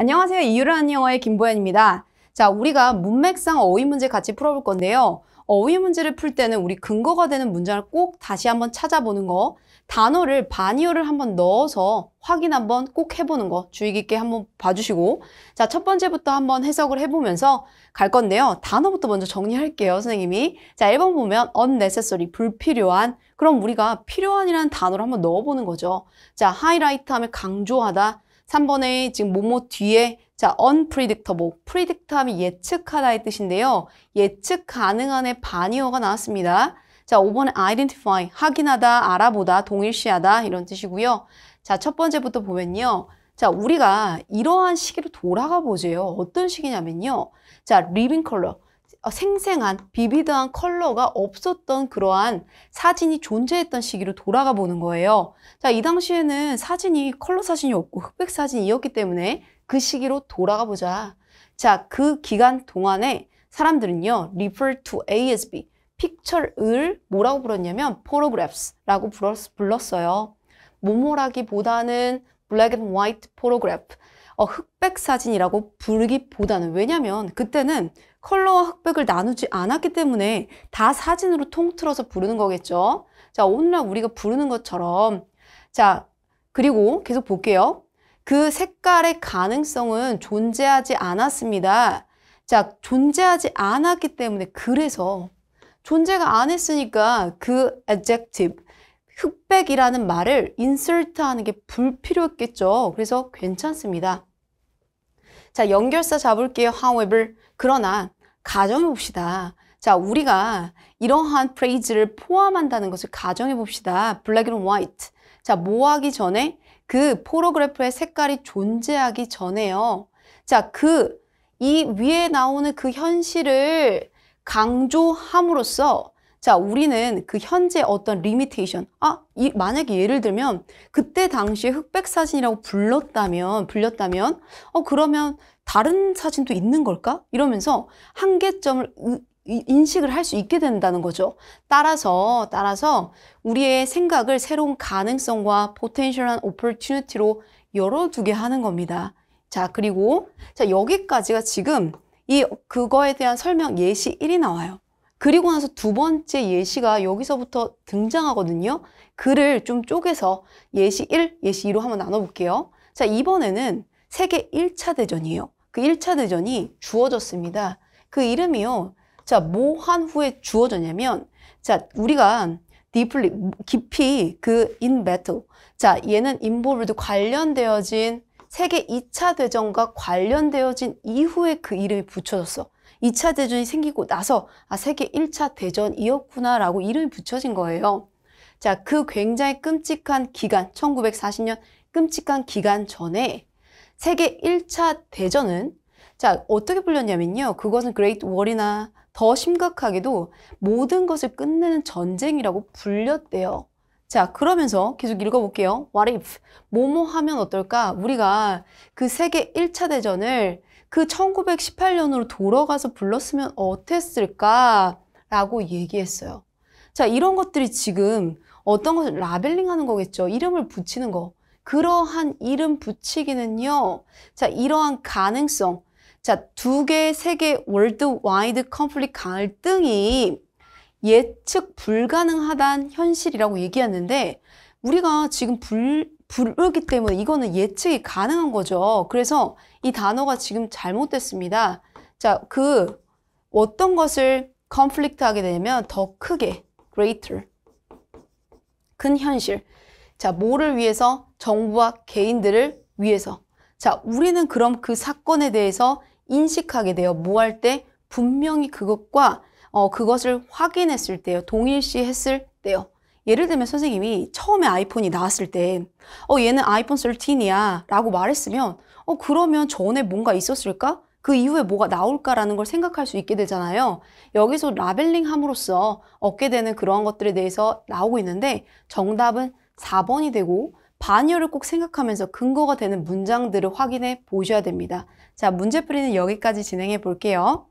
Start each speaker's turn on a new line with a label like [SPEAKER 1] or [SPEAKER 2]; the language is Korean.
[SPEAKER 1] 안녕하세요. 이유라는 영어의 김보현입니다. 자, 우리가 문맥상 어휘 문제 같이 풀어볼 건데요. 어휘 문제를 풀 때는 우리 근거가 되는 문장을 꼭 다시 한번 찾아보는 거, 단어를 반이어를 한번 넣어서 확인 한번 꼭 해보는 거 주의 깊게 한번 봐주시고 자, 첫 번째부터 한번 해석을 해보면서 갈 건데요. 단어부터 먼저 정리할게요, 선생님이. 자, 1번 보면 unnecessary, 불필요한 그럼 우리가 필요한이라는 단어를 한번 넣어보는 거죠. 자, 하이라이트 하면 강조하다 3번에 지금 뭐뭐 뒤에 자, unpredictable. predict 하면 예측하다의 뜻인데요. 예측 가능한의 반의어가 나왔습니다. 자, 5번에 identify, 확인하다, 알아보다, 동일시하다 이런 뜻이고요. 자, 첫 번째부터 보면요. 자, 우리가 이러한 시기로 돌아가 보세요. 어떤 시기냐면요. 자, living color. 어, 생생한 비비드한 컬러가 없었던 그러한 사진이 존재했던 시기로 돌아가 보는 거예요. 자, 이 당시에는 사진이 컬러 사진이 없고 흑백 사진이었기 때문에 그 시기로 돌아가 보자. 자, 그 기간 동안에 사람들은요, refer to ASB, 픽처를 뭐라고 불렀냐면 photographs라고 불렀어요. 모모라기보다는 black and white photograph, 어, 흑백 사진이라고 부르기보다는 왜냐면 그때는 컬러와 흑백을 나누지 않았기 때문에 다 사진으로 통틀어서 부르는 거겠죠. 자, 오늘날 우리가 부르는 것처럼 자, 그리고 계속 볼게요. 그 색깔의 가능성은 존재하지 않았습니다. 자, 존재하지 않았기 때문에 그래서 존재가 안 했으니까 그 adjective, 흑백이라는 말을 인설트하는 게 불필요했겠죠. 그래서 괜찮습니다. 자, 연결사 잡을게요. however. 그러나 가정해 봅시다. 자, 우리가 이러한 프레이즈를 포함한다는 것을 가정해 봅시다. 블랙 앤 화이트. 자, 뭐 하기 전에 그 포로그래프의 색깔이 존재하기 전에요. 자, 그 이 위에 나오는 그 현실을 강조함으로써 자, 우리는 그 현재 어떤 리미테이션 아, 이 만약에 예를 들면 그때 당시에 흑백 사진이라고 불렀다면 불렸다면 어 그러면 다른 사진도 있는 걸까? 이러면서 한계점을 인식을 할 수 있게 된다는 거죠. 따라서 따라서 우리의 생각을 새로운 가능성과 포텐셜한 오퍼튜니티로 열어두게 하는 겁니다. 자, 그리고 자, 여기까지가 지금 이 그거에 대한 설명 예시 1이 나와요. 그리고 나서 두 번째 예시가 여기서부터 등장하거든요. 글을 좀 쪼개서 예시 1, 예시 2로 한번 나눠 볼게요. 자, 이번에는 세계 1차 대전이에요. 그 1차 대전이 주어졌습니다. 그 이름이요. 자, 뭐 한 후에 주어졌냐면 자, 우리가 deeply, 깊이 그 in battle. 자, 얘는 involved 관련되어진 세계 2차 대전과 관련되어진 이후에 그 이름이 붙여졌어. 2차 대전이 생기고 나서 아, 세계 1차 대전이었구나 라고 이름이 붙여진 거예요. 자, 그 굉장히 끔찍한 기간, 1940년 끔찍한 기간 전에 세계 1차 대전은 자 어떻게 불렸냐면요. 그것은 그레이트 월이나 더 심각하게도 모든 것을 끝내는 전쟁이라고 불렸대요. 자 그러면서 계속 읽어볼게요. What if? 뭐뭐 하면 어떨까? 우리가 그 세계 1차 대전을 그 1918년으로 돌아가서 불렀으면 어땠을까? 라고 얘기했어요. 자 이런 것들이 지금 어떤 것을 라벨링 하는 거겠죠. 이름을 붙이는 거. 그러한 이름 붙이기는요. 자, 이러한 가능성. 자, 두 개, 세 개 월드 와이드 컴플릭 갈등이 예측 불가능하단 현실이라고 얘기하는데 우리가 지금 불, 불르기 때문에 이거는 예측이 가능한 거죠. 그래서 이 단어가 지금 잘못됐습니다. 자, 그 어떤 것을 컴플릭트 하게 되면더 크게, greater, 큰 현실. 자, 뭐를 위해서? 정부와 개인들을 위해서. 자, 우리는 그럼 그 사건에 대해서 인식하게 돼요. 뭐 할 때? 분명히 그것과 어, 그것을 확인했을 때요. 동일시 했을 때요. 예를 들면 선생님이 처음에 아이폰이 나왔을 때, 어, 얘는 아이폰 13이야. 라고 말했으면, 어, 그러면 전에 뭔가 있었을까? 그 이후에 뭐가 나올까라는 걸 생각할 수 있게 되잖아요. 여기서 라벨링 함으로써 얻게 되는 그러한 것들에 대해서 나오고 있는데, 정답은 4번이 되고 반열을 꼭 생각하면서 근거가 되는 문장들을 확인해 보셔야 됩니다. 자, 문제풀이는 여기까지 진행해 볼게요.